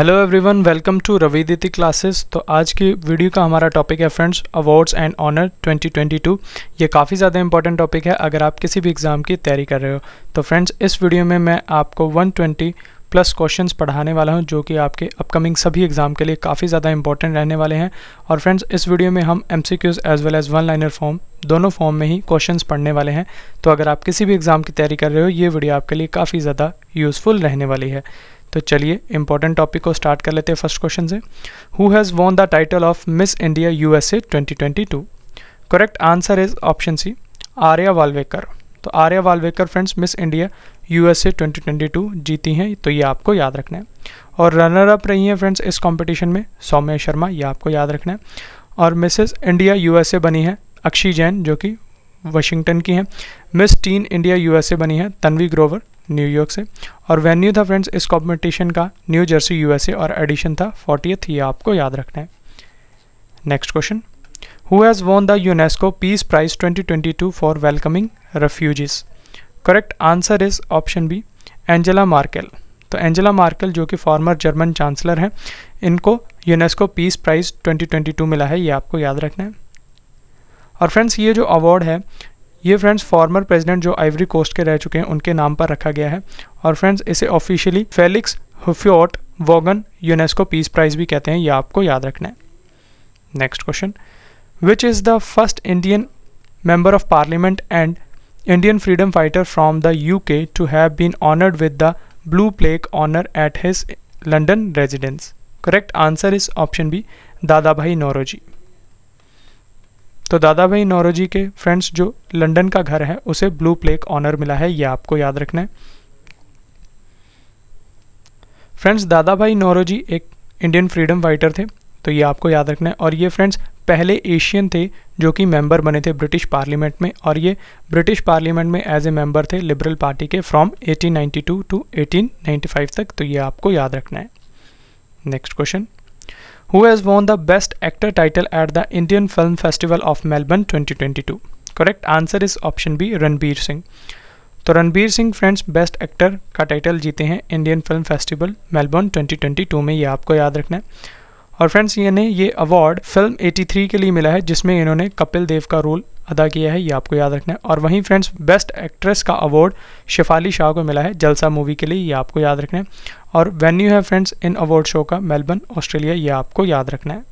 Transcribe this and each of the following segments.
Hello everyone welcome to Raviditi classes तो आज की वीडियो का हमारा टॉपिक है फ्रेंड्स अवार्ड्स एंड ऑनर 2022 ये काफ़ी ज़्यादा इंपॉर्टेंट टॉपिक है अगर आप किसी भी एग्ज़ाम की तैयारी कर रहे हो तो फ्रेंड्स इस वीडियो में मैं आपको 120 प्लस क्वेश्चंस पढ़ाने वाला हूं जो कि आपके अपकमिंग सभी एग्ज़ाम के लिए काफ़ी ज़्यादा इंपॉर्टेंट रहने वाले हैं और फ्रेंड्स इस वीडियो में हम M C Qs as well as one liner form दोनों फॉर्म में ही क्वेश्चन पढ़ने वाले हैं तो अगर आप किसी भी एग्ज़ाम की तैयारी कर रहे हो ये वीडियो आपके लिए काफ़ी ज़्यादा यूज़फुल रहने वाली है तो चलिए इंपॉर्टेंट टॉपिक को स्टार्ट कर लेते हैं फर्स्ट क्वेश्चन से who has won the title of Miss India U S A twenty twenty two correct answer is option C Arya Walvekar तो Arya Walvekar friends Miss India U 2022 जीती हैं तो ये आपको याद रखना है और रनर अप रही हैं फ्रेंड्स इस कंपटीशन में सौम्या शर्मा ये आपको याद रखना है और मिसेस इंडिया यू बनी है अक्षी जैन जो कि वाशिंगटन की हैं मिस टीन इंडिया यूएसए बनी है तनवी ग्रोवर न्यूयॉर्क से और वेन्यू था फ्रेंड्स इस कॉम्पिटिशन का न्यू जर्सी यूएसए और एडिशन था फोर्टीथ ये आपको याद रखना है next question who has won the UNESCO peace prize 2022 for welcoming refugees correct answer is option B Angela Merkel तो एंजेला मार्केल जो कि फॉर्मर जर्मन चांसलर हैं इनको यूनेस्को पीस प्राइज 2022 मिला है ये आपको याद रखना है और फ्रेंड्स ये जो अवार्ड है ये फ्रेंड्स फॉर्मर प्रेजिडेंट जो आइवरी कोस्ट के रह चुके हैं उनके नाम पर रखा गया है और फ्रेंड्स इसे officially Felix Houphouet Boigny UNESCO peace prize भी कहते हैं यह आपको याद रखना है next question which is the first Indian member of parliament and Indian freedom fighter from the U K to have been honoured with the blue plaque honour at his London residence correct answer is option B Dadabhai Naoroji तो दादा भाई नौरोजी के friends जो London का घर है उसे blue plaque honour मिला है ये आपको याद रखना है फ्रेंड्स दादा भाई नौरोजी एक इंडियन फ्रीडम फाइटर थे तो ये आपको याद रखना है और ये फ्रेंड्स पहले एशियन थे जो कि मेंबर बने थे ब्रिटिश पार्लियामेंट में और ये ब्रिटिश पार्लियामेंट में एज ए मेंबर थे लिबरल पार्टी के फ्रॉम 1892 टू 1895 तक तो ये आपको याद रखना है next question who has won the Best Actor title at the Indian Film Festival of Melbourne 2022? correct answer is option b ranbir singh तो Ranbir Singh friends best actor का टाइटल जीते हैं इंडियन फिल्म फेस्टिवल मेलबर्न 2022 में ये आपको याद रखना है और फ्रेंड्स इन्हें ये अवार्ड फिल्म 83 के लिए मिला है जिसमें इन्होंने कपिल देव का रोल अदा किया है ये आपको याद रखना है और वहीं फ्रेंड्स बेस्ट एक्ट्रेस का अवार्ड शिफाली शाह को मिला है जलसा मूवी के लिए ये आपको याद रखना है और वेन्यू है फ्रेंड्स इन अवार्ड शो का मेलबर्न ऑस्ट्रेलिया ये आपको याद रखना है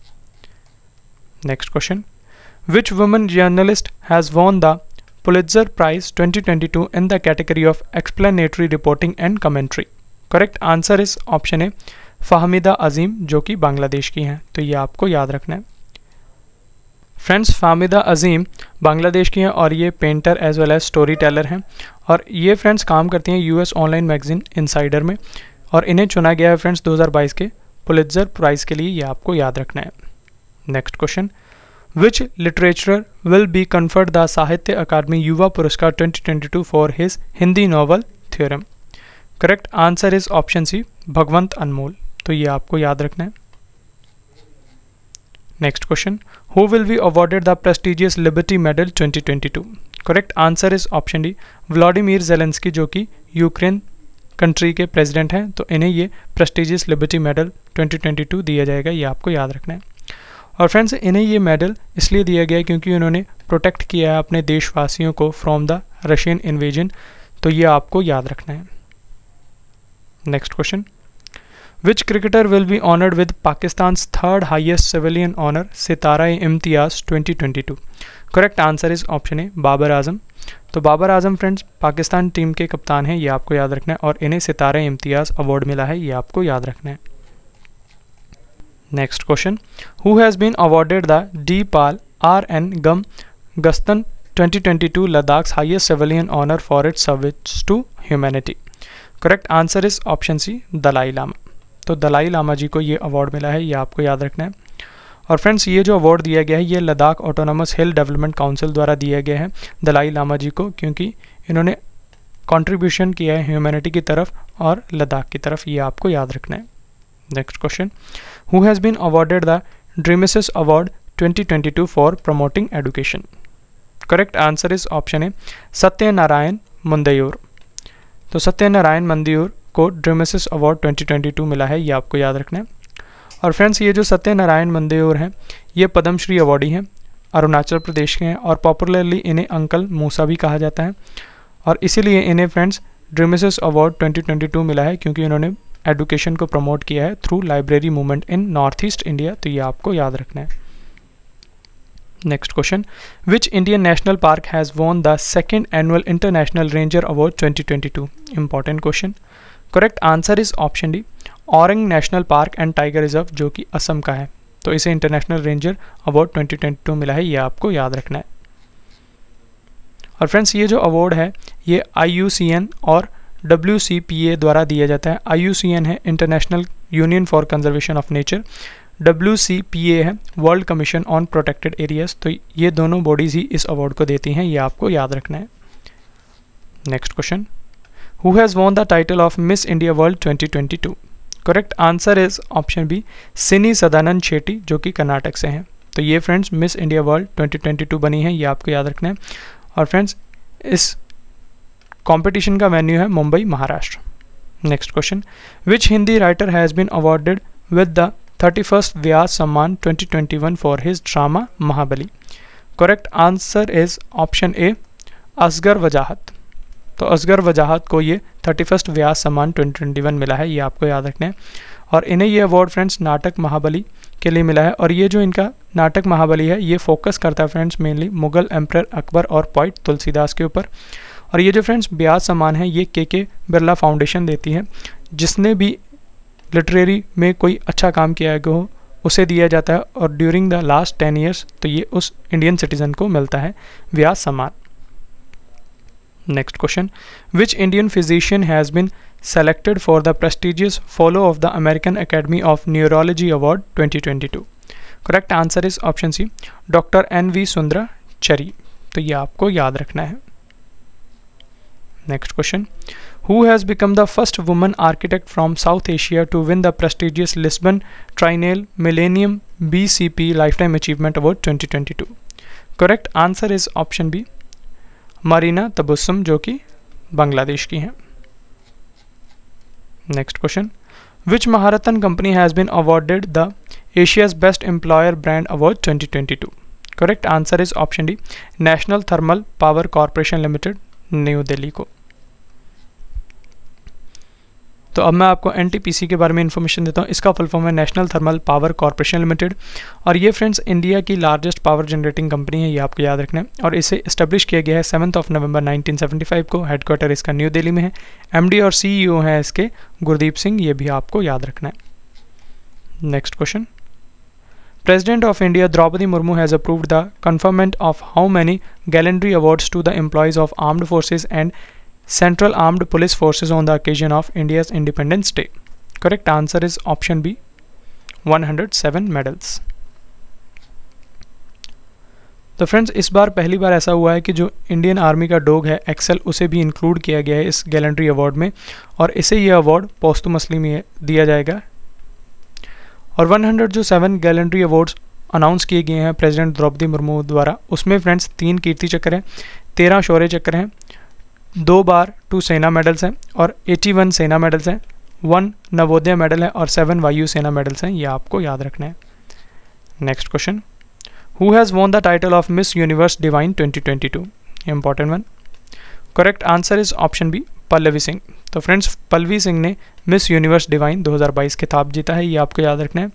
next question which women journalist has won the Pulitzer prize 2022 in the category of explanatory reporting and commentary correct answer is option है फाहमिदा अज़ीम जो कि बांग्लादेश की हैं तो ये आपको याद रखना है फ्रेंड्स फामिदा अज़ीम बांग्लादेश की हैं और ये painter as well as story teller हैं और ये फ्रेंड्स काम करती हैं यूएस ऑनलाइन मैगज़ीन इनसाइडर में और इन्हें चुना गया है फ्रेंड्स 2022 के पुलिजर प्राइज़ के लिए ये आपको याद रखना है next question which literature will be conferred the Sahitya Akademi Yuva Puraskar 2022 for his Hindi novel theorem correct answer is option C Bhagwant Anmol तो ये आपको याद रखना है next question who will be awarded the prestigious Liberty Medal 2022 correct answer is option D Vladimir Zelensky जो कि Ukraine country के president हैं तो इन्हें ये प्रेस्टिजियस लिबर्टी मेडल 2022 दिया जाएगा ये आपको याद रखना है और फ्रेंड्स इन्हें ये मेडल इसलिए दिया गया क्योंकि उन्होंने प्रोटेक्ट किया है अपने देशवासियों को फ्रॉम द रशियन इन्वेजन तो ये आपको याद रखना है next question which cricketer will be honoured with Pakistan third highest civilian honour Sitara Imtiaz twenty twenty two correct answer is option A Babar Azam तो बाबर आजम फ्रेंड्स पाकिस्तान टीम के कप्तान हैं ये आपको याद रखना है और इन्हें सितारा इम्तियाज़ अवार्ड मिला है ये आपको याद रखना है next question who has been awarded the डी पाल आर एन गम गस्तन 2022 Ladakh highest civilian honour for its service to humanity correct answer is option C Dalai Lama तो दलाई लामा जी को ये अवार्ड मिला है ये आपको याद रखना है और फ्रेंड्स ये जो अवार्ड दिया गया है ये Ladakh autonomous hill development council द्वारा दिया गया है दलाई लामा जी को क्योंकि इन्होंने कंट्रीब्यूशन किया है ह्यूमैनिटी की तरफ और लद्दाख की तरफ ये आपको याद रखना है next question who has been awarded the ड्रीमिसिस award 2022 for promoting education correct answer is option A Satyanarayan Mundayoor तो सत्यनारायण मंदयूर को ड्रेमेसिस अवार्ड 2022 मिला है ये आपको याद रखना है और फ्रेंड्स ये जो सत्यनारायण मंदेवर हैं ये पद्मश्री अवार्डी हैं अरुणाचल प्रदेश के हैं और पॉपुलरली इन्हें अंकल मूसा भी कहा जाता है और इसीलिए इन्हें फ्रेंड्स ड्रीमिसस अवार्ड 2022 मिला है क्योंकि इन्होंने एडुकेशन को प्रमोट किया है through library movement in North East India तो ये आपको याद रखना है next question which Indian national park has won the second annual international ranger award 2022 important question correct answer is option D Orang national park and tiger reserve जो कि असम का है तो इसे इंटरनेशनल रेंजर अवार्ड 2022 मिला है ये आपको याद रखना है और फ्रेंड्स ये जो अवार्ड है ये आई और डब्ल्यू द्वारा दिया जाता है आई है International Union for Conservation of Nature W है World Commission on Protected Areas तो ये दोनों बॉडीज़ ही इस अवार्ड को देती हैं ये आपको याद रखना है next question Who has won the title of Miss India World 2022? Correct answer is option B Sini Sadanand Shetty जो कि कर्नाटक से हैं तो ये फ्रेंड्स मिस इंडिया वर्ल्ड 2022 बनी है ये आपको याद रखना है और फ्रेंड्स इस कंपटीशन का वेन्यू है Mumbai Maharashtra next question which Hindi writer has been awarded with the thirty first Vyas Samman 2021 for his drama Mahabali correct answer is option A Asghar Wajahat तो असगर वजाहत को ये थर्टी फर्स्ट व्यास सम्मान वन मिला है ये आपको याद रखना है और इन्हें ये अवार्ड फ्रेंड्स नाटक महाबली के लिए मिला है और ये जो इनका नाटक महाबली है ये फोकस करता है friends mainly Mughal emperor Akbar और पॉइट तुलसीदास के ऊपर और ये जो फ्रेंड्स ब्याज सम्मान है ये के के बिरला फाउंडेशन देती है जिसने भी लिटरेरी में कोई अच्छा काम किया हो उसे दिया जाता है और during the last ten years तो ये उस इंडियन सिटीज़न को मिलता है व्यास सम्मान next question which indian physician has been selected for the prestigious Fellow of the american academy of neurology award 2022 correct answer is option c dr n v sundra cherry तो ये आपको याद रखना है next question who has become the first woman architect from South Asia to win the prestigious Lisbon Triennale Millennium B C P life 2022 Correct answer is option B. Marina Tabassum जो कि बांग्लादेश की हैं next question which Maharatna company has been awarded the Asia's best employer brand award 2022 correct answer is option D National thermal power Corporation Limited New Delhi को तो अब मैं आपको N के बारे में इन्फॉर्मेशन देता हूँ इसका फुल फॉर्म है National thermal power Corporation Limited और ये फ्रेंड्स इंडिया की लार्जेस्ट पावर जनरेटिंग कंपनी है ये आपको याद रखना है और इसे इस्टेब्लिश किया गया है सेवन्थ ऑफ नवंबर नाइनटीन को हेडक्वार्टर इसका न्यू दिल्ली में है एमडी और सीईओ e हैं इसके गुरदीप सिंह ये भी आपको याद रखना है next question President of India Draupadi Murmu has approved the conferment of how many gallantry awards to the employees of armed forces and Central Armed Police Forces on the occasion of India's Independence Day? Correct answer is option B 107 medals तो friends इस बार पहली बार ऐसा हुआ है कि जो इंडियन आर्मी का डॉग है एक्सेल उसे भी इंक्लूड किया गया है इस गैलेंट्री अवार्ड में और इसे यह अवार्ड पोस्तुमसली में दिया जाएगा और 100 जो सेवन गैलेंट्री अवार्ड्स अनाउंस किए गए हैं प्रेसिडेंट द्रौपदी मुर्मू द्वारा उसमें फ्रेंड्स तीन कीर्ति चक्र हैं तेरह शौर्य चक्र हैं दो बार टू सेना मेडल्स हैं और 81 सेना मेडल्स हैं वन नवोदय मेडल है और सेवन वायु सेना मेडल्स हैं ये आपको याद रखना है next question who has won the title of Miss Universe Divine 2022 important one correct answer is option B Pallavi Singh तो फ्रेंड्स पल्लवी सिंह ने मिस यूनिवर्स डिवाइन 2022 खिताब जीता है ये आपको याद रखना है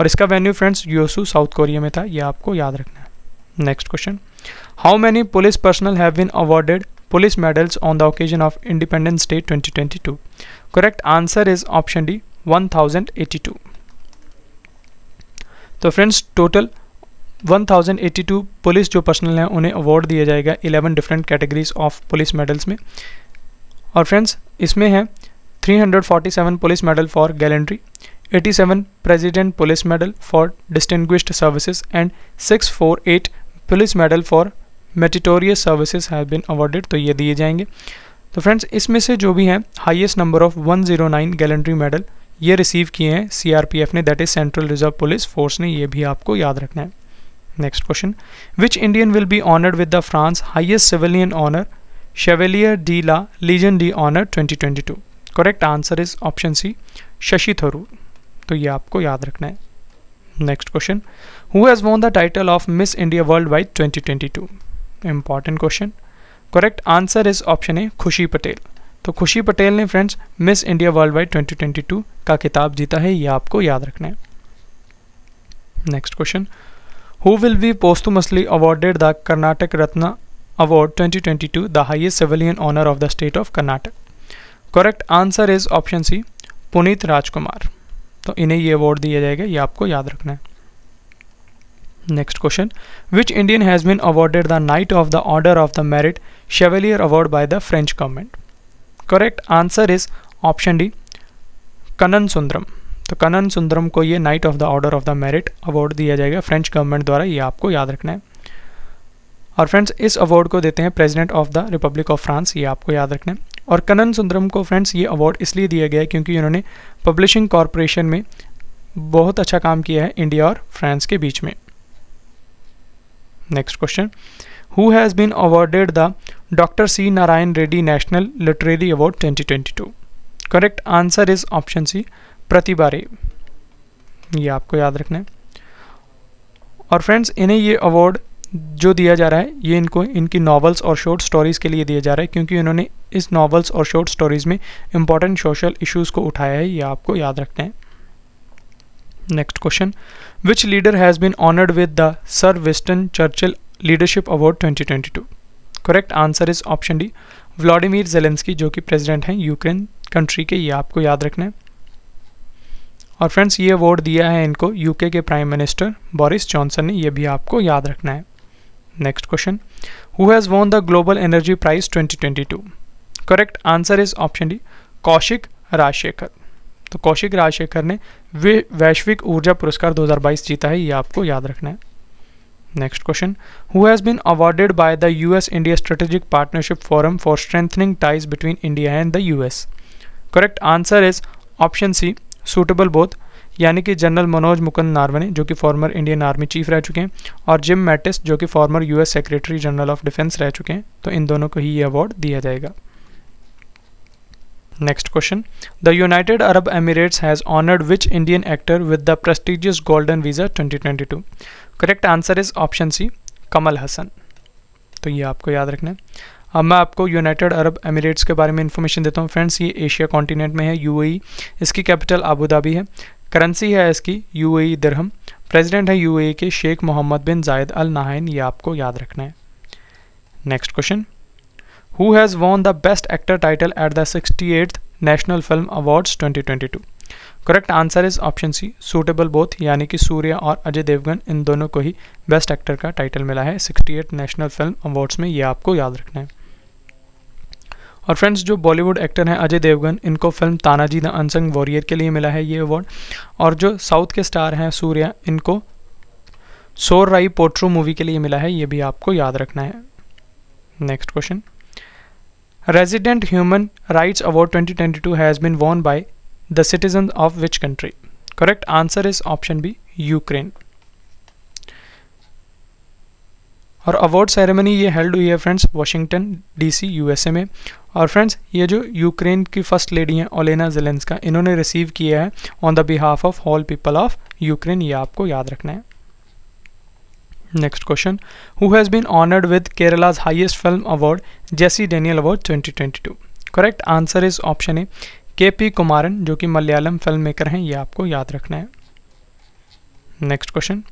और इसका venue friends Yeosu South Korea में था ये आपको याद रखना है next question how many police personnel have been awarded police medals on the occasion of Independence Day 2022? Correct answer is option D 1082. तो फ्रेंड्स टोटल 1082 पुलिस जो पर्सनल हैं उन्हें अवार्ड दिया जाएगा 11 different categories of police medals में और friends इसमें हैं 347 police medal for gallantry 87 president police medal for distinguished services and 648 police medal for meritorious services have been awarded तो ये दिए जाएंगे तो फ्रेंड्स इसमें से जो भी हैं highest number of 109 gallantry medal ये रिसीव किए हैं सीआरपीएफ ने that is Central Reserve Police Force ने ये भी आपको याद रखना है next question which Indian will be honoured with the France highest civilian honour Chevalier de la Legion d'honneur two correct answer is option C Shashi Tharoor तो ये आपको याद रखना है next question who has won the title of Miss India Worldwide two important question correct answer is option A Khushi Patel तो खुशी पटेल ने friends Miss India Worldwide twenty का किताब जीता है ये आपको याद रखना है next question who will be posthumously awarded the Karnataka Ratna award 2022 the highest civilian honour of the state of Karnataka correct answer is option C Puneeth Rajkumar तो इन्हें ये अवार्ड दिया जाएगा ये आपको याद रखना है next question which Indian has been awarded the Knight of the order of the Merit Chevalier award by the French government correct answer is option D Kannan Sundaram तो कनन सुंदरम को ये Knight of the order of the Merit award दिया जाएगा French government द्वारा ये आपको याद रखना है और फ्रेंड्स इस अवार्ड को देते हैं President of the Republic of France ये आपको याद रखना है और कनन सुंदरम को फ्रेंड्स ये अवार्ड इसलिए दिया गया है क्योंकि इन्होंने पब्लिशिंग कॉरपोरेशन में बहुत अच्छा काम किया है इंडिया और फ्रांस के बीच में next question who has been awarded the doctor C Narayana Reddy national literary award 2022 correct answer is option C Pratibha Ray ये आपको याद रखना है और फ्रेंड्स इन्हें ये अवार्ड जो दिया जा रहा है ये इनको इनकी नॉवल्स और शॉर्ट स्टोरीज़ के लिए दिया जा रहा है क्योंकि इन्होंने इस नॉवल्स और शॉर्ट स्टोरीज़ में इंपॉर्टेंट सोशल इश्यूज़ को उठाया है ये आपको याद रखना है next question Which leader has been honored with the Sir Winston Churchill Leadership Award 2022? Correct answer is option D Vladimir Zelensky जो कि प्रेसिडेंट हैं यूक्रेन कंट्री के ये आपको याद रखना है और फ्रेंड्स ये अवार्ड दिया है इनको यूके के प्राइम मिनिस्टर बोरिस जॉनसन ने ये भी आपको याद रखना है next question who has won the global energy prize 2022? Correct answer is option D Kaushik Rajashekhar तो कौशिक राजशेखर ने वे वैश्विक ऊर्जा पुरस्कार 2022 जीता है ये आपको याद रखना है next question who has been awarded by the U S India strategic partnership forum for strengthening ties between India and the U S correct answer is option C suitable both यानी कि जनरल मनोज मुकुंद नारवने जो कि former Indian army chief रह चुके हैं और gym Mattis जो कि former US secretary general of defence रह चुके हैं तो इन दोनों को ही ये अवार्ड दिया जाएगा next question the United Arab Emirates has honoured which Indian actor with the prestigious golden visa 2022? Correct answer is option C Kamal Haasan तो ये आपको याद रखना है अब मैं आपको यूनाइटेड अरब एमिरेट्स के बारे में इन्फॉर्मेशन देता हूँ फ्रेंड्स ये एशिया कॉन्टिनेंट में है यू e। इसकी कैपिटल आबू धाबी है करेंसी है इसकी यूएई दरहम प्रेजिडेंट है यू e के शेख मोहम्मद बिन जायद अल नाहन ये आपको याद रखना है next question who has won the Best Actor title at the 68th National Film Awards 2022? Correct answer is option C suitable both यानी कि सूर्य और अजय देवगन इन दोनों को ही बेस्ट एक्टर का टाइटल मिला है एट नेशनल फिल्म अवार्ड्स में ये आपको याद रखना है और फ्रेंड्स जो बॉलीवुड एक्टर हैं अजय देवगन इनको film Tanhaji the unsung warrior के लिए मिला है ये अवार्ड और जो साउथ के स्टार हैं सूर्या इनको सोर राई पोट्रो मूवी के लिए मिला है ये भी आपको याद रखना है next question Resident Human Rights Award 2022 has been won by the citizens of which country? Correct answer is option B Ukraine. और अवार्ड सेरेमनी ये हेल्ड हुई है फ्रेंड्स वाशिंगटन डीसी यूएसए में और फ्रेंड्स ये जो यूक्रेन की फर्स्ट लेडी हैं ओलेना का इन्होंने रिसीव किया है on the behalf of all people of Ukraine ये आपको याद रखना है who has been honoured with Kerala's with film award film Daniel award twenty twenty 2022? Correct answer is option A K P Kumaran जो कि मलयालम फिल्म मेकर हैं ये आपको याद रखना है next question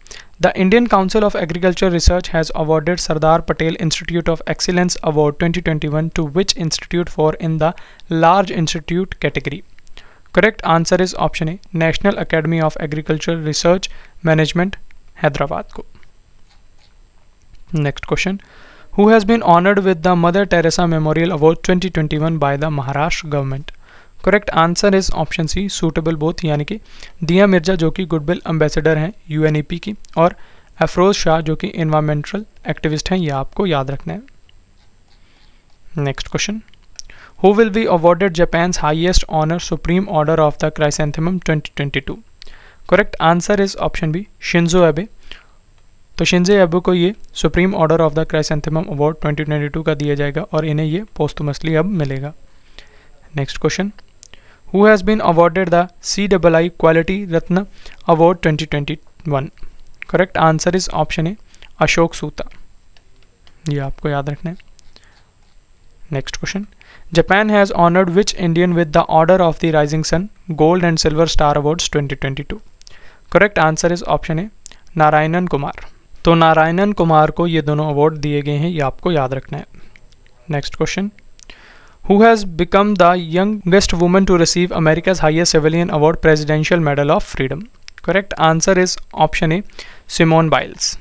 the Indian Council of Agriculture Research has awarded Sardar Patel Institute of Excellence award 2021 to which institute for in the large institute category correct answer is option A National Academy of Agriculture Research Management Hyderabad को next question who has been honoured with the Mother Teresa memorial award 2021 by the Maharashtra government correct answer is option C suitable both यानी कि दिया मिर्जा जो कि goodwill ambassador हैं P की और अफरोज शाह जो कि इन्वायरमेंटल एक्टिविस्ट हैं ये आपको याद रखना है next question who will be awarded Japan's highest honour Supreme Order of the Chrysanthemum 2022 correct answer is option B Shinzo Abe तो शिंजे एबो को ये Supreme Order of the Chrysanthemum award 2022 का दिया जाएगा और इन्हें ये पोस्टमसली अब मिलेगा next question who has been awarded the C double I quality Ratna award 2021 correct answer is option A Ashok Soota ये आपको याद रखना है next question Japan has honoured which Indian with the order of the rising sun gold and silver star awards 2022 correct answer is option A Narayanan Kumar तो नारायणन कुमार को ये दोनों award दिए गए हैं ये आपको याद रखना है next question who has become the youngest women to receive America's highest civilian award presidential medal of freedom correct answer is option A Simone Biles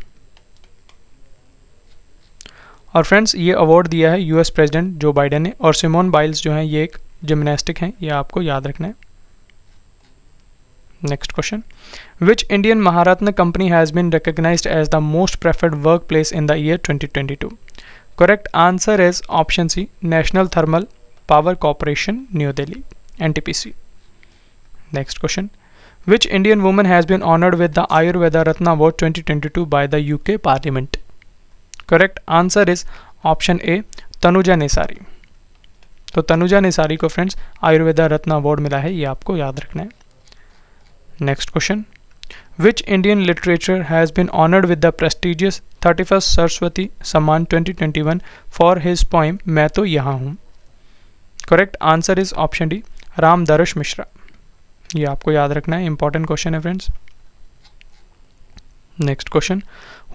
और फ्रेंड्स ये अवार्ड दिया है यूएस प्रेसिडेंट जो बाइडेन ने और Simone Biles जो हैं ये एक जिमनास्टिक हैं ये आपको याद रखना है next question which Indian Maharatna company has been recognise as the most preferred work place in the year twenty twenty two correct answer is option C national thermal power corporation new Delhi N T P C next question which Indian women has been honoured with the Ayurveda Ratna award twenty twenty two by the U K parliament correct answer is option A Tanuja Nesari तो तनुजा नेसारी को friends Ayurveda Ratna award मिला है ये आपको याद रखना है next Indian literature has been honoured with the prestigious thirty first Saraswati Samman twenty twenty 2021 for his point मैं तो यहाँ हूँ correct answer is option D Darsh Mishra ये आपको याद रखना है इंपॉर्टेंट क्वेश्चन है friends next question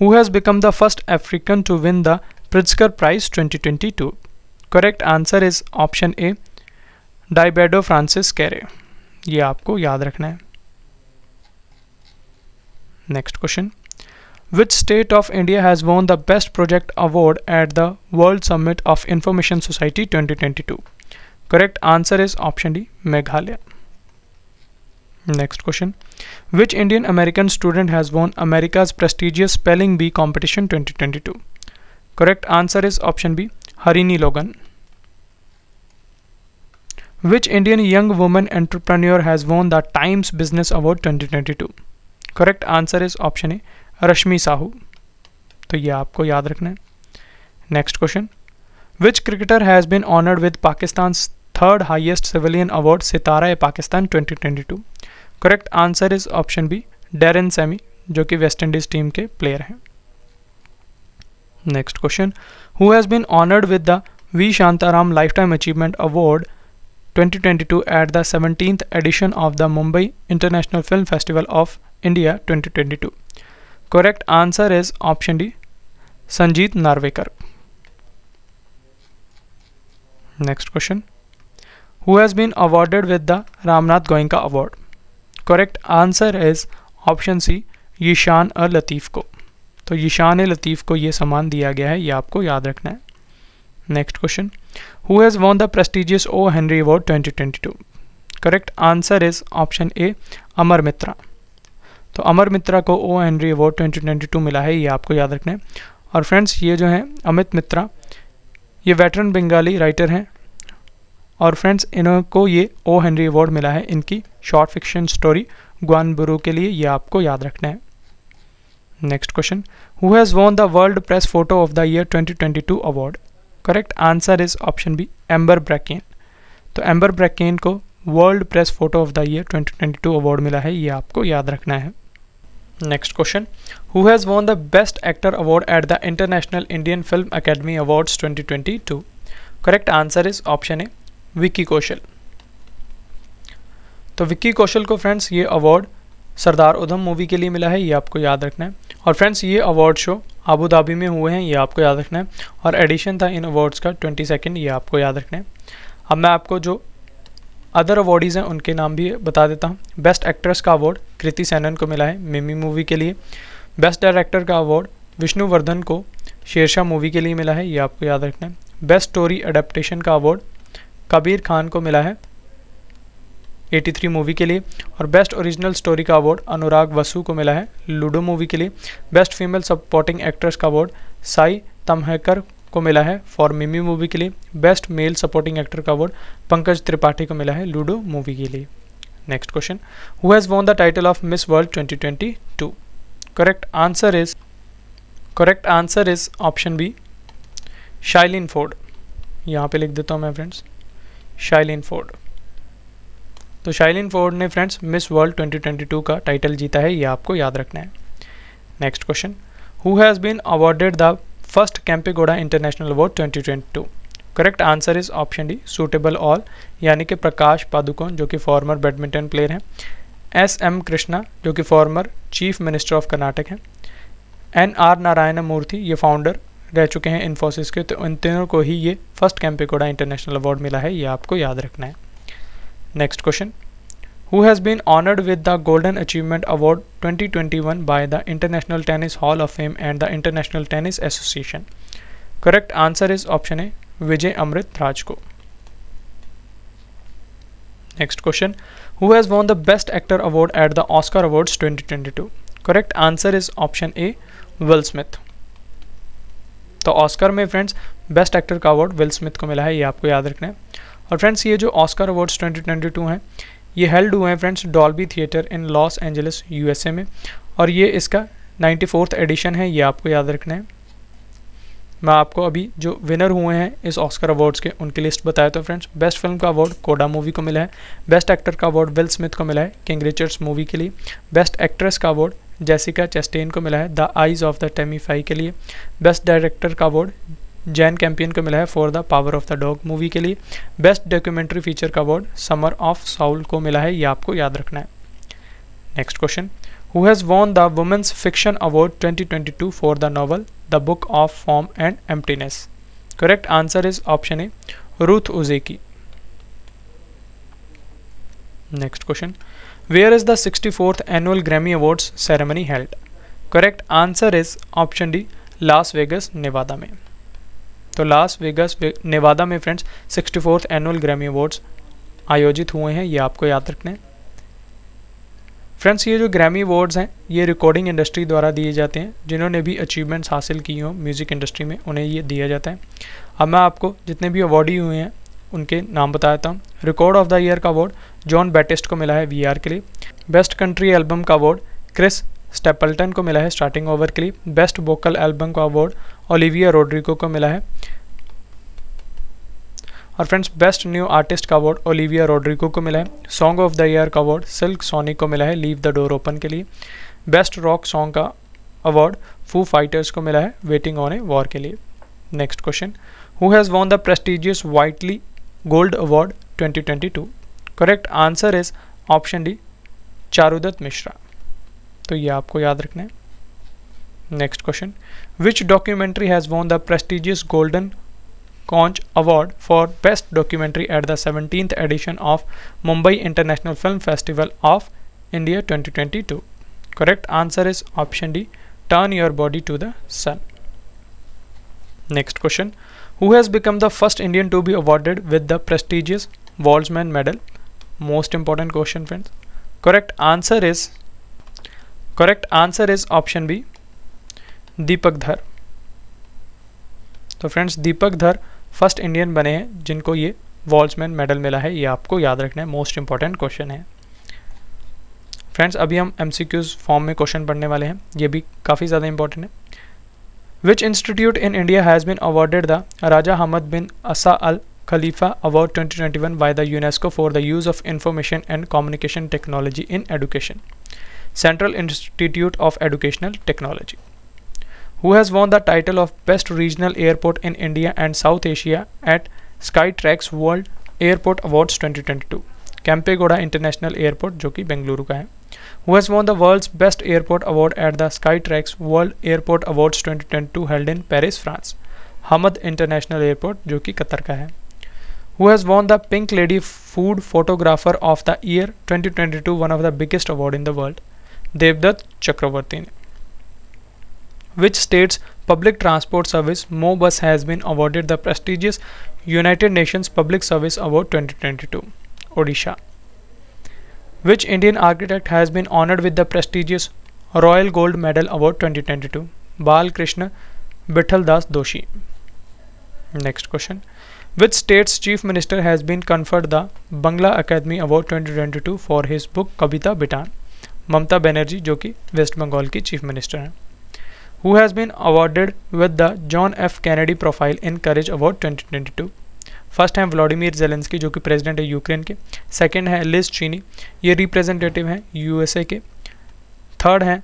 who has become the first African to win the Pritzker prize 2022 correct answer is option A Diebedo Francis Kere ये आपको याद रखना है Next question. Which state of India has won the Best Project Award at the World Summit of Information Society 2022? Correct answer is option D, Meghalaya. Next question. Which Indian American student has won America's prestigious Spelling Bee competition 2022? Correct answer is option B, Harini Logan. Which Indian young woman entrepreneur has won the Times Business Award 2022? Correct answer is option A Rashmi Sahu तो ये आपको याद रखना है next question which cricketer has been honoured with Pakistan third highest civilian award Sitara e Pakistan 2022 correct answer is option B Darren Sammy जो कि West Indies team के player हैं next question who has been honoured with the V Shantaram life time achievement award 2022 at the seventeenth edition of the Mumbai international film festival of India 2022? Correct answer is option D Sanjeet Narvekar. Next question. Who has been awarded with the Ramnath Goenka Award? Correct answer is option C Ishaan A Latif को तो ईशान ए लतीफ़ को ये सामान दिया गया है ये आपको याद रखना है next question who has won the prestigious O Henry award 2022? Correct answer is option A Amar Mitra तो अमर मित्रा को ओ हेनरी अवार्ड टू मिला है ये आपको याद रखना है और फ्रेंड्स ये जो हैं अमित मित्रा ये वेटरन बंगाली राइटर हैं और फ्रेंड्स इनको ये ओ हेनरी अवार्ड मिला है इनकी शॉर्ट फिक्शन स्टोरी ग्वान ग्वानबुरू के लिए ये आपको याद रखना है next question who has won the world press photo of the year 2022 award correct answer is option B Amber Bracken तो एम्बर ब्रैकेन को world press photo of the year 2022 award मिला है ये आपको याद रखना है next question who has won the best actor award at the international Indian film academy awards 2022 correct answer is option A Vicky Kaushal तो विक्की कौशल को फ्रेंड्स ये अवार्ड सरदार उधम मूवी के लिए मिला है ये आपको याद रखना है और फ्रेंड्स ये अवार्ड शो आबू धाबी में हुए हैं ये आपको याद रखना है और एडिशन था इन अवार्ड्स का ट्वेंटी सेकेंड ये आपको याद रखना है अब मैं आपको जो अदर अवार्डीज़ हैं उनके नाम भी बता देता हूँ बेस्ट एक्ट्रेस का अवार्ड कृति सैनन को मिला है मिमी मूवी के लिए बेस्ट डायरेक्टर का अवार्ड विष्णुवर्धन को शेरशाह मूवी के लिए मिला है ये आपको याद रखना है बेस्ट स्टोरी अडेप्टशन का अवार्ड कबीर खान को मिला है 83 मूवी के लिए और बेस्ट ओरिजिनल स्टोरी का अवार्ड अनुराग वसु को मिला है लूडो मूवी के लिए बेस्ट फीमेल सपोर्टिंग एक्ट्रेस का अवार्ड साई तमहकर को मिला है फॉर मिमी मूवी के लिए बेस्ट मेल सपोर्टिंग एक्टर का अवार्ड पंकज त्रिपाठी को मिला है लूडो मूवी के लिए next question who has won the title of miss world 2022 correct answer is correct answer is option B Shylin Ford यहाँ पे लिख देता हूँ मैं फ्रेंड्स शाइलिन फोर्ड तो शाइलिन फोर्ड ने फ्रेंड्स मिस वर्ल्ड 2022 का टाइटल जीता है ये आपको याद रखना है next question who has been awarded the First अवार्ड International Award 2022. Correct answer is option D suitable all यानी कि प्रकाश पादुकोण जो कि फॉर्मर बैडमिंटन प्लेयर हैं एस एम कृष्णा जो कि former chief minister of Karnataka हैं एन आर नारायण मूर्ति ये फाउंडर रह चुके हैं इन्फोसिस के तो इन तीनों को ही ये फर्स्ट कैंपेकोडा इंटरनेशनल अवार्ड मिला है ये आपको याद रखना है next question who has been honored with the Golden Achievement Award 2021 by the International Tennis Hall of Fame and the International Tennis Association. Correct answer is option A Vijay Amrit Rajko. Next question Who has won the Best Actor Award at the Oscar Awards 2022? Correct answer is option A Will Smith. तो Oscar में friends best actor का award Will Smith को मिला है ये आपको याद रखना है और फ्रेंड्स ये जो ऑस्कर अवार्ड्स 2022 हैं ये हेल्ड हुए हैं friends Dolby theatre in Los Angeles USA में और ये इसका नाइन्टी फोर्थ एडिशन है ये आपको याद रखना है मैं आपको अभी जो विनर हुए हैं इस ऑस्कर अवार्ड्स के उनकी लिस्ट बताया तो फ्रेंड्स बेस्ट फिल्म का अवार्ड कोडा मूवी को मिला है बेस्ट एक्टर का अवार्ड विल स्मिथ को मिला है किंग रिचर्ड्स मूवी के लिए बेस्ट एक्ट्रेस का अवार्ड जेसिका चेस्टेन को मिला है the eyes of the Tammy Faye के लिए बेस्ट डायरेक्टर का अवार्ड जैन कैंपियन को मिला है for the power of the dog movie के लिए बेस्ट डॉक्यूमेंट्री फीचर का अवार्ड समर ऑफ साउल को मिला है ये आपको याद रखना है next question who has won the women's fiction award 2022 for the novel the book of form and emptiness correct answer is option A Ruth Ozeki next question where is the sixty fourth annual Grammy awards ceremony held correct answer is option D Las Vegas Nevada में तो Las Vegas Nevada में friends sixty fourth annual Grammy awards आयोजित हुए हैं ये आपको याद रखने है फ्रेंड्स ये जो ग्रैमी अवार्ड्स हैं ये रिकॉर्डिंग इंडस्ट्री द्वारा दिए जाते हैं जिन्होंने भी अचीवमेंट्स हासिल की हों म्यूज़िक इंडस्ट्री में उन्हें ये दिया जाता है अब मैं आपको जितने भी अवार्डी हुए हैं उनके नाम बताता हूँ रिकॉर्ड ऑफ द ईयर का अवार्ड जॉन बैटिस्ट को मिला है वी के लिए बेस्ट कंट्री एल्बम का अवार्ड क्रिस स्टेपल्टन को मिला है स्टार्टिंग ओवर के लिए बेस्ट वोकल एल्बम का अवार्ड ओलिविया रोड्रिको को मिला है और फ्रेंड्स बेस्ट न्यू आर्टिस्ट का अवार्ड ओलिविया रोड्रिको को मिला है सॉन्ग ऑफ द ईयर का अवार्ड सिल्क सोनी को मिला है लीव द डोर ओपन के लिए बेस्ट रॉक सॉन्ग का अवार्ड फू फाइटर्स को मिला है वेटिंग ऑन ए वॉर के लिए next question who has won the prestigious Whitley gold award 2022 correct answer is option D Charudatta Mishra तो ये आपको याद रखना है Next question. Which documentary has won the prestigious Golden Conch Award for Best Documentary at the 17th edition of Mumbai International Film Festival of India 2022? Correct answer is option D. Turn your body to the sun. Next question. Who has become the first Indian to be awarded with the prestigious waltzman Medal? Most important question friends. Correct answer is correct answer is option B दीपक धर तो friends दीपक धर first Indian बने हैं जिनको ये Volkmann medal मिला है ये आपको याद रखना है मोस्ट इंपॉर्टेंट क्वेश्चन है फ्रेंड्स अभी हम एम फॉर्म में क्वेश्चन पढ़ने वाले हैं ये भी काफ़ी ज़्यादा इंपॉर्टेंट है which institute in India has been awarded the राजा Hamad bin Isa Al Khalifa award 2021 by the UNESCO for the use of information and communication technology in education central institute of educational technology who has won the title of Best Regional Airport in India and South Asia at SkyTrax World Airport Awards 2022, Kempegoda International Airport जो कि बेंगलुरु का है who has won the world's best airport award at the Skytrax World Airport Awards 2022 held in Paris, France. Hamad International Airport जो कि Qatar का है who has won the Pink Lady Food Photographer of the Year 2022 one of the biggest award in the world. Devdutt Chakravarti ने which state's public transport service MoBus has been awarded the prestigious United Nations Public Service Award 2022? Odisha. Which Indian architect has been honored with the prestigious Royal Gold Medal Award 2022? Balkrishna Bithal Das Doshi. Next question. Which state's chief minister has been conferred the Bangla Academy Award 2022 for his book Kavita Bitan? ममता बनर्जी जो कि West Bengal की chief minister हैं who who has been awarded with the John F. Kennedy Profile award twenty twenty two first हैं Volodymyr Zelenskyy जो कि president है Ukraine के second है लिस चीनी ये रिप्रेजेंटेटिव हैं यू एस ए के थर्ड हैं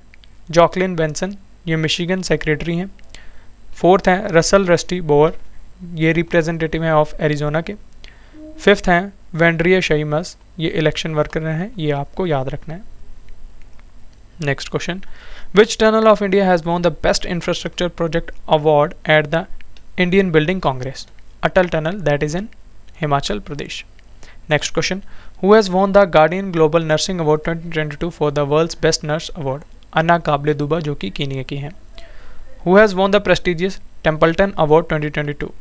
जॉकलिन बेंसन ये मिशीगन सेक्रेटरी हैं फोर्थ हैं रसल रस्टी बोअर ये रिप्रेजेंटेटिव हैं ऑफ एरिजोना के फिफ्थ हैं वेंड्रिया शईमस ये इलेक्शन वर्कर हैं ये आपको याद रखना है next question Which tunnel of India has won the Best Infrastructure Project Award at the Indian Building Congress? Atal Tunnel, that is in Himachal Pradesh. Next question Who has won the Guardian Global Nursing Award 2022 for the World's Best Nurse Award? Anna Kable Duba, जो कि Kenya की हैं who has won the prestigious Templeton 2022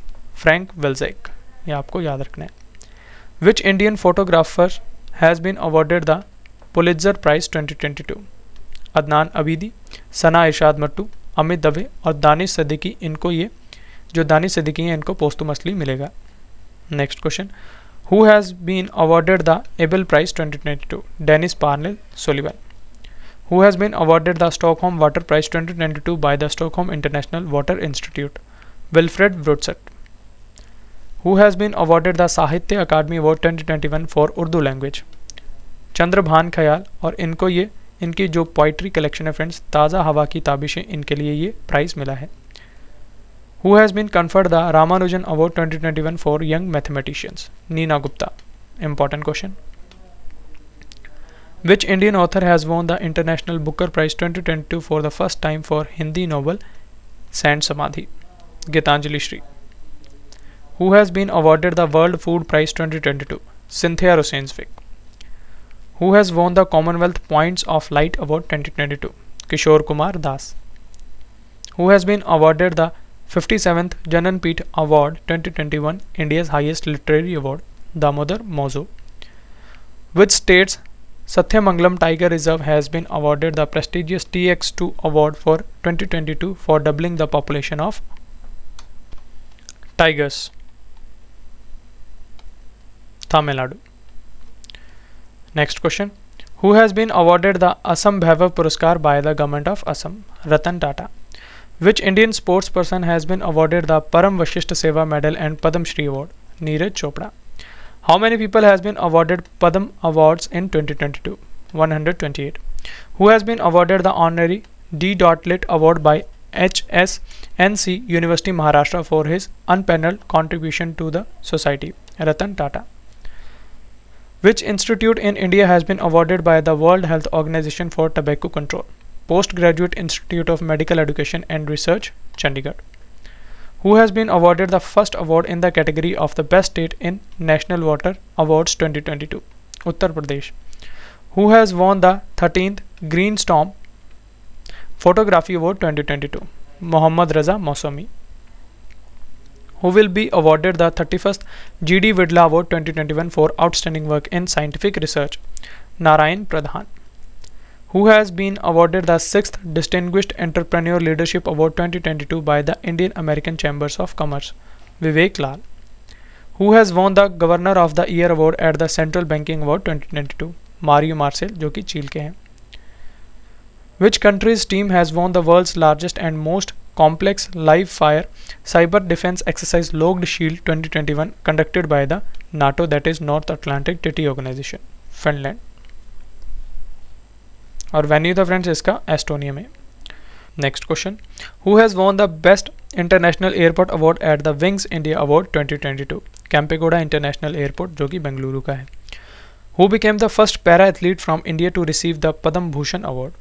Frank Wilczek. ये आपको याद रखना है which Indian photographer has been awarded the Pulitzer prize 2022 Adnan Abidi Sana Irshad Mattoo Amit Dave और दानिश सदीकी इनको ये जो दानिश सदीकी हैं इनको पोस्तुमसली मिलेगा next question who has been awarded the Abel prize twenty twenty two Dennis Parnell Sullivan who has been awarded the Stockholm water prize twenty twenty two by the Stockholm international water institute Wilfried Brutsaert who has been awarded the Sahitya Akademi award twenty twenty one for Urdu language Chandrabhan Khayal और इनको ये इनकी जो poetry collection है friends ताज़ा हवा की ताबिशें इनके लिए ये प्राइस मिला है who has been conferred the Ramanujan award twenty twenty one for young mathematicians Neena Gupta important question which Indian author has won the international Booker prize twenty twenty two for the first time for Hindi novel सेंट Samadhi Geetanjali Shree who has been awarded the world food prize twenty twenty two Cynthia Rosenzweig Who has won the Commonwealth Points of Light Award 2022? Kishore Kumar Das. Who has been awarded the 57th Janan Peet Award 2021, India's highest literary award, Damodar Mozo. Which state's Satyamangalam Tiger Reserve has been awarded the prestigious TX2 Award for 2022 for doubling the population of tigers. Tamil Nadu. Next question. Who has been awarded the Assam Bhaivav Puraskar by the government of Assam? Ratan Tata. Which Indian sports person has been awarded the Param Vashishta Seva Medal and Padam Shri Award? Neeraj Chopra. How many people has been awarded Padam Awards in 2022? 128. Who has been awarded the honorary D. Dotlet Award by HSNC University Maharashtra for his unpaneled contribution to the society? Ratan Tata. Which institute in India has been awarded by the World Health Organization for Tobacco Control? Postgraduate Institute of Medical Education and Research, Chandigarh. Who has been awarded the first award in the category of the best state in National Water Awards 2022? Uttar Pradesh. Who has won the 13th Green Storm Photography Award 2022? Muhammad Raza Mossomi. who will be awarded the 31st G.D. Vidla Award 2021 for outstanding work in scientific research, Narayan Pradhan, who has been awarded the 6th Distinguished Entrepreneur Leadership Award 2022 by the Indian American Chambers of Commerce, Vivek Lal, who has won the Governor of the Year Award at the Central Banking Award 2022, Mario Marcel, जो कि चील के हैं Which country's team has won the world's largest and most complex live fire cyber defence exercise locked shield 2021 conducted by the NATO that is north Atlantic टिटी organisation Finland और venue था friends इसका Estonia में next question who has won the best international airport award at the Wings India award 2022 Kempegowda international airport जो कि बेंगलुरु का है who became the first para athlete from India to receive the Padma Bhushan award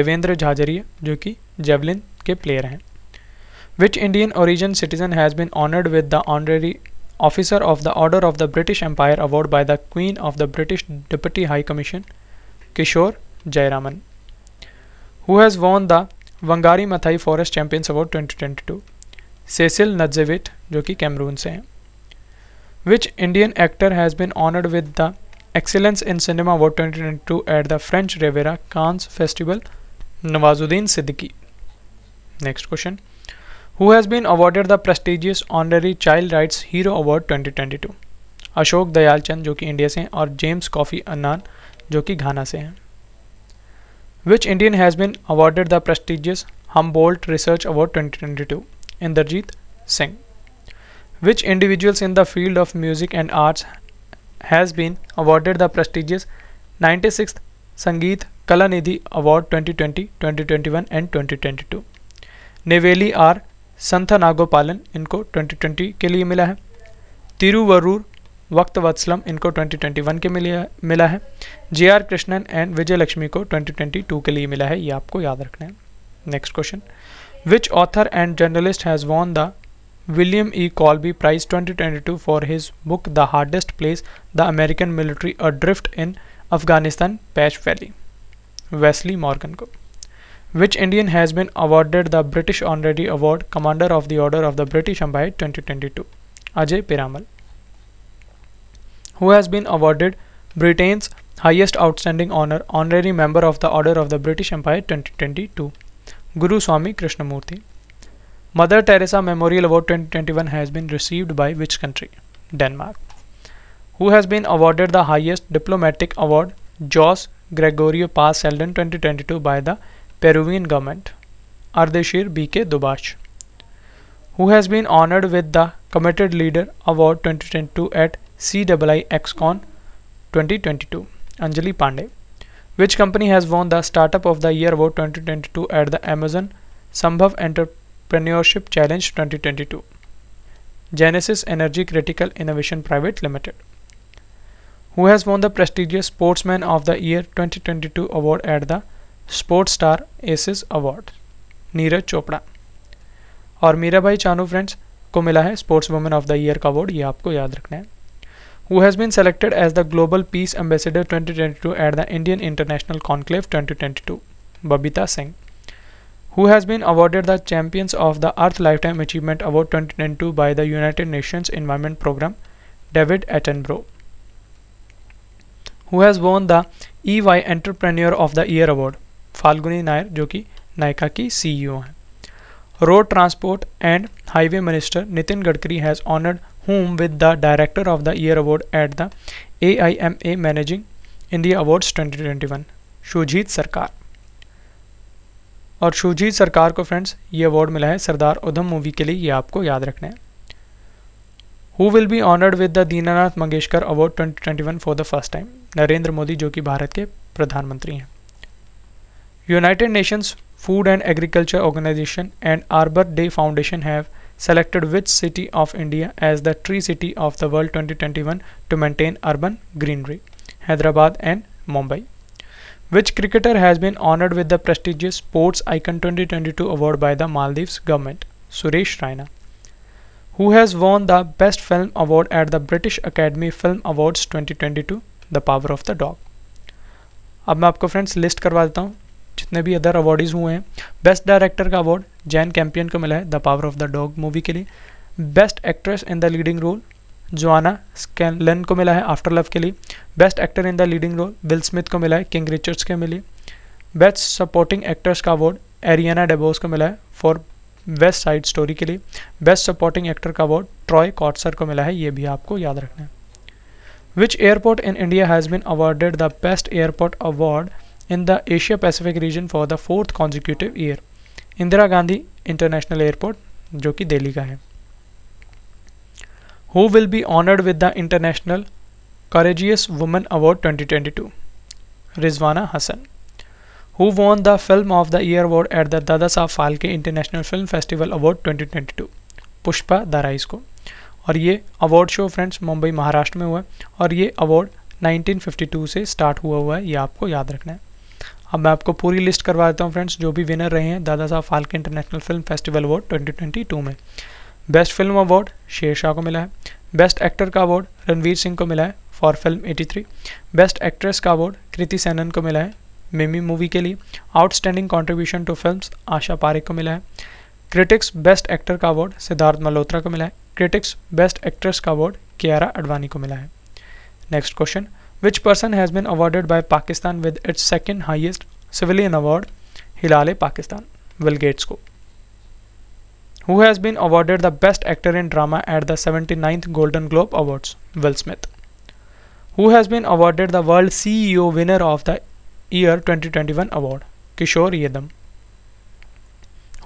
Devendra झाजरिया जो कि javelin के player हैं Which Indian origin citizen has been honored with the honorary officer of the Order of the British Empire award by the Queen of the British Deputy High Commission? Kishore Jairaman. Who has won the Wangari Mathai Forest Champions Award 2022? Cecil Nadzevit, who is Cameroon. Se. Which Indian actor has been honored with the Excellence in Cinema Award 2022 at the French Rivera Cannes Festival? Nawazuddin Siddiqui. Next question who has been awarded the prestigious Honorary Child Rights Hero Award 2022. Ashok Dayal चंद जो कि India से हैं और James coffee Annan जो कि Ghana से हैं which Indian has been awarded the prestigious Humboldt research award 2022 Inderjeet Singh which individuals in the field of music and arts has been awarded the prestigious ninety six Sangeet Kala Nidhi award 2020, 2021 and 2022 Neyveli R Santhanagopalan इनको 2020 के लिए मिला है तिरुवरूर वक्त वत्सलम इनको 2021 के मिले मिला है J R Krishnan and Vijay Lakshmi को 2022 के लिए मिला है ये आपको याद रखना है next question which author and journalist has won the William E Colby prize twenty twenty two for his book the hardest place the American military adrift in Afghanistan Pech valley Wesley Morgan को Which Indian has been awarded the British Honorary Award Commander of the Order of the British Empire 2022? Ajay Piramal. Who has been awarded Britain's highest outstanding honor, honorary member of the Order of the British Empire 2022? Guru Swami Krishnamurti. Mother Teresa Memorial Award 2021 has been received by which country? Denmark. Who has been awarded the highest diplomatic award, Jos Gregorio Paz Selden 2022 by the Peruvian government, Ardeshir B.K. Dubash, who has been honored with the Committed Leader Award 2022 at CII XCon 2022, Anjali Pandey. Which company has won the Startup of the Year Award 2022 at the Amazon Sambhav Entrepreneurship Challenge 2022? Genesis Energy Critical Innovation Private Limited, who has won the prestigious Sportsman of the Year 2022 award at the sports star aces award Neeraj Chopra और Mirabai Chanu friends को मिला है sportswoman of the year का award ये आपको याद रखना है who has been selected as the global peace ambassador twenty twenty the Indian international conclave twenty twenty two Babita Singh who has been awarded the champions of the earth life time achievement award twenty twenty two by the United Nations environment programme David Attenborough who has won the E Y entrepreneur of the year award Falguni Nayar जो कि नायका की CEO e हैं road transport and highway minister Nitin Gadkari has honoured with the director of the year award at the A I M A managing India award twenty twenty one Shoojit Sircar और शुजीत सरकार को friends ये award मिला है सरदार उधम मूवी के लिए ये आपको याद रखना है who will be honoured with the Dinanath Mangeshkar award twenty twenty one for the first time Narendra Modi जो कि भारत के प्रधानमंत्री हैं United Nations Food and Agriculture Organization and Arbor Day Foundation have selected which city of India as the tree city of the world 2021 to maintain urban greenery Hyderabad and Mumbai which cricketer has been honored with the prestigious Sports Icon 2022 award by the Maldives government Suresh Raina who has won the best film award at the British Academy Film Awards 2022 *The Power of the Dog*. अब मैं आपको friends list करवा देता हूँ जितने भी other awardees हुए हैं बेस्ट डायरेक्टर का अवार्ड जैन कैंपियन को मिला है the power of the dog movie के लिए best actress in the leading role Joanna Scanlon को मिला है आफ्टर लव के लिए best actor in the leading role Will Smith को मिला है किंग रिचर्ड्स के मिले बेस्ट सपोर्टिंग एक्ट्रेस का अवार्ड एरियाना डेबोस को मिला है फॉर बेस्ट साइड स्टोरी के लिए बेस्ट सपोर्टिंग एक्टर का अवार्ड ट्रॉय कॉटसर को मिला है ये भी आपको याद रखना है which airport in India has been awarded the best airport award in the Asia Pacific region for the fourth consecutive year Indira Gandhi international airport जो कि दिल्ली का है who will be honoured with the international courageous women award 2022 Rizwana Hasan who won the film of the year award at the Dadasaheb Phalke international film festival award twenty twenty two Pushpa the rise को और ये award show friends Mumbai Maharashtra में हुआ है और ये award nineteen fifty two से start हुआ हुआ है ये आपको याद रखना है अब मैं आपको पूरी लिस्ट करवा देता हूँ फ्रेंड्स जो भी विनर रहे हैं Dadasaheb Phalke international film festival award 2022 में बेस्ट फिल्म अवार्ड शेरशाह को मिला है बेस्ट एक्टर का अवार्ड रणवीर सिंह को मिला है फॉर फिल्म 83 बेस्ट एक्ट्रेस का अवार्ड कृति सैनन को मिला है मिमी मूवी के लिए outstanding contribution to film Asha Parekh को मिला है क्रिटिक्स बेस्ट एक्टर का अवार्ड सिद्धार्थ मल्होत्रा को मिला है क्रिटिक्स बेस्ट एक्ट्रेस का अवार्ड कियारा अडवाणी को मिला है next question which person has been awarded by Pakistan with its second highest civilian award, Hilale Pakistan, Will Gates ko. Who has been awarded the best actor in drama at the 79th Golden Globe Awards, Will Smith. Who has been awarded the World CEO winner of the year 2021 award, Kishore Yedam.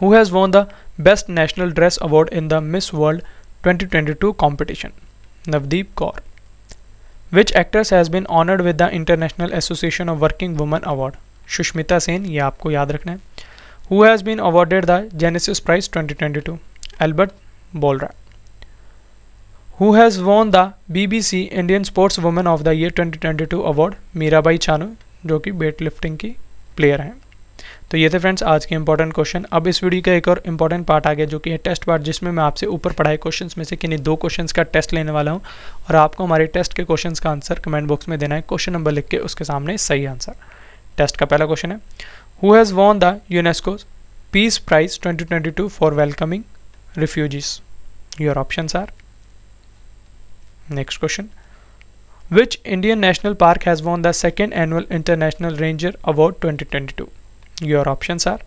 Who has won the best national dress award in the Miss World 2022 competition, Navdeep Kaur which actress has been honoured with the International Association of Working Women award Sushmita Sen ये आपको याद रखना है who has been awarded the Genesis prize to Albert Bourla who has won the BBC Indian sportswoman of the year twenty twenty two award Mirabai Chanu जो कि weight lifting की player हैं तो ये थे फ्रेंड्स आज के इंपॉर्टेंट क्वेश्चन अब इस वीडियो का एक और इंपॉर्टेंट पार्ट आ गया जो कि है टेस्ट पार्ट जिसमें मैं आपसे ऊपर पढ़ाए क्वेश्चंस में से किन्हीं दो क्वेश्चंस का टेस्ट लेने वाला हूँ और आपको हमारे टेस्ट के क्वेश्चंस का आंसर कमेंट बॉक्स में देना है क्वेश्चन नंबर लिख के उसके सामने सही आंसर टेस्ट का पहला क्वेश्चन है who has won the UNESCO peace prize twenty for welcoming refugees your option are next question which Indian national park has won the second annual international ranger award twenty your option are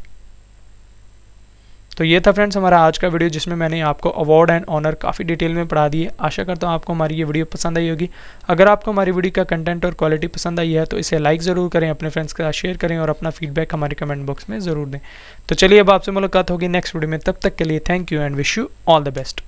तो ये था friends हमारा आज का video जिसमें मैंने आपको award and honour काफ़ी डिटेल में पढ़ा दिए आशा करता हूँ आपको हमारी ये वीडियो पसंद आई होगी अगर आपको हमारी वीडियो का कंटेंट और क्वालिटी पसंद आई है तो इसे लाइक ज़रूर करें अपने फ्रेंड्स के साथ शेयर करें और अपना फीडबैक हमारे कमेंट बॉक्स में ज़रूर दें तो चलिए अब आपसे मुलाकात होगी नेक्स्ट वीडियो में तब तक के लिए thank you and wish you all the best